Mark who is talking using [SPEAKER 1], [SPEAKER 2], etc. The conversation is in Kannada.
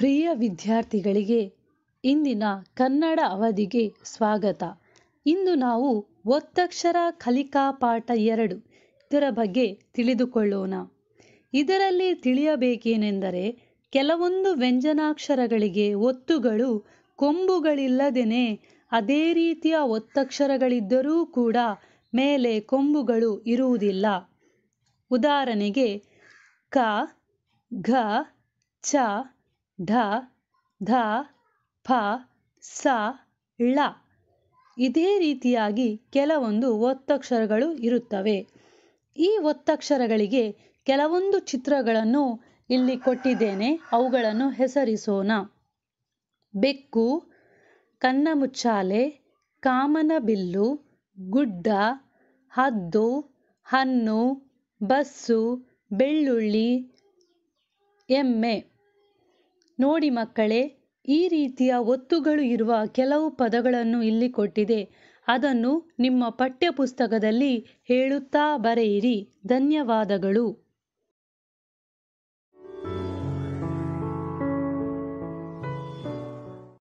[SPEAKER 1] ಪ್ರಿಯ ವಿದ್ಯಾರ್ಥಿಗಳಿಗೆ ಇಂದಿನ ಕನ್ನಡ ಅವಧಿಗೆ ಸ್ವಾಗತ ಇಂದು ನಾವು ಒತ್ತಕ್ಷರ ಕಲಿಕಾ ಪಾಠ ಎರಡು ಇದರ ಬಗ್ಗೆ ತಿಳಿದುಕೊಳ್ಳೋಣ ಇದರಲ್ಲಿ ತಿಳಿಯಬೇಕೇನೆಂದರೆ ಕೆಲವೊಂದು ವ್ಯಂಜನಾಕ್ಷರಗಳಿಗೆ ಒತ್ತುಗಳು ಕೊಂಬುಗಳಿಲ್ಲದೇನೆ ಅದೇ ರೀತಿಯ ಒತ್ತಕ್ಷರಗಳಿದ್ದರೂ ಕೂಡ ಮೇಲೆ ಕೊಂಬುಗಳು ಇರುವುದಿಲ್ಲ ಉದಾಹರಣೆಗೆ ಕ ಘ ಚ ಢ ಧ ಫ ಸ ಳ ಇದೇ ರೀತಿಯಾಗಿ ಕೆಲವೊಂದು ಒತ್ತಕ್ಷರಗಳು ಇರುತ್ತವೆ ಈ ಒತ್ತಕ್ಷರಗಳಿಗೆ ಕೆಲವೊಂದು ಚಿತ್ರಗಳನ್ನು ಇಲ್ಲಿ ಕೊಟ್ಟಿದ್ದೇನೆ ಅವುಗಳನ್ನು ಹೆಸರಿಸೋಣ ಬೆಕ್ಕು ಕನ್ನಮುಚ್ಚಾಲೆ ಕಾಮನಬಿಲ್ಲು ಗುಡ್ಡ ಹದ್ದು ಹನ್ನು ಬಸ್ಸು ಬೆಳ್ಳುಳ್ಳಿ ಎಮ್ಮೆ ನೋಡಿ ಮಕ್ಕಳೇ ಈ ರೀತಿಯ ಒತ್ತುಗಳು ಇರುವ ಕೆಲವು ಪದಗಳನ್ನು ಇಲ್ಲಿ ಕೊಟ್ಟಿದೆ ಅದನ್ನು ನಿಮ್ಮ ಪಠ್ಯಪುಸ್ತಕದಲ್ಲಿ ಹೇಳುತ್ತಾ ಬರೆಯಿರಿ ಧನ್ಯವಾದಗಳು